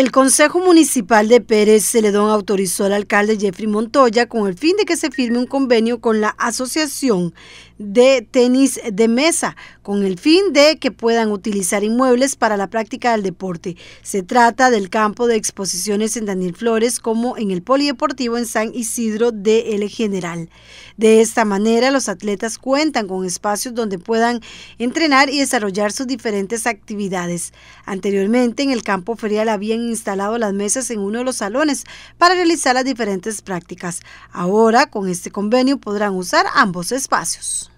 El Consejo Municipal de Pérez Celedón autorizó al alcalde Jeffrey Montoya con el fin de que se firme un convenio con la Asociación de Tenis de Mesa, con el fin de que puedan utilizar inmuebles para la práctica del deporte. Se trata del campo de exposiciones en Daniel Flores como en el Polideportivo en San Isidro de El General. De esta manera, los atletas cuentan con espacios donde puedan entrenar y desarrollar sus diferentes actividades. Anteriormente, en el campo ferial habían instalado las mesas en uno de los salones para realizar las diferentes prácticas. Ahora, con este convenio, podrán usar ambos espacios.